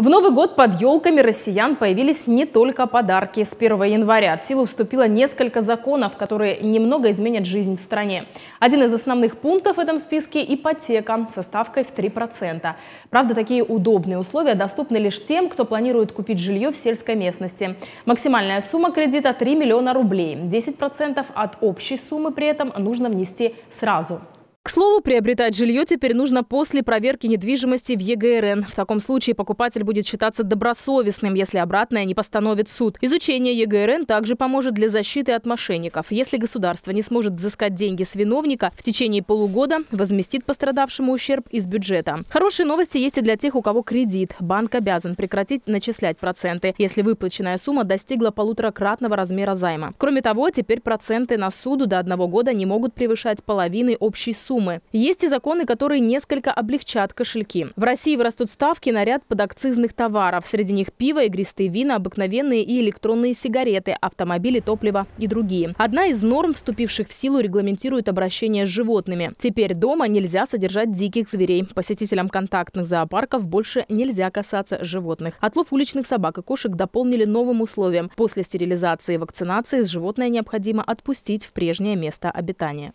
В Новый год под елками россиян появились не только подарки. С 1 января в силу вступило несколько законов, которые немного изменят жизнь в стране. Один из основных пунктов в этом списке – ипотека со ставкой в 3%. Правда, такие удобные условия доступны лишь тем, кто планирует купить жилье в сельской местности. Максимальная сумма кредита – 3 миллиона рублей. 10% от общей суммы при этом нужно внести сразу – к слову, приобретать жилье теперь нужно после проверки недвижимости в ЕГРН. В таком случае покупатель будет считаться добросовестным, если обратное не постановит суд. Изучение ЕГРН также поможет для защиты от мошенников. Если государство не сможет взыскать деньги с виновника, в течение полугода возместит пострадавшему ущерб из бюджета. Хорошие новости есть и для тех, у кого кредит. Банк обязан прекратить начислять проценты, если выплаченная сумма достигла полуторакратного размера займа. Кроме того, теперь проценты на суду до одного года не могут превышать половины общей суммы Думы. Есть и законы, которые несколько облегчат кошельки. В России вырастут ставки на ряд подакцизных товаров. Среди них пиво, игристые вина, обыкновенные и электронные сигареты, автомобили, топливо и другие. Одна из норм, вступивших в силу, регламентирует обращение с животными. Теперь дома нельзя содержать диких зверей. Посетителям контактных зоопарков больше нельзя касаться животных. Отлов уличных собак и кошек дополнили новым условием. После стерилизации и вакцинации животное необходимо отпустить в прежнее место обитания.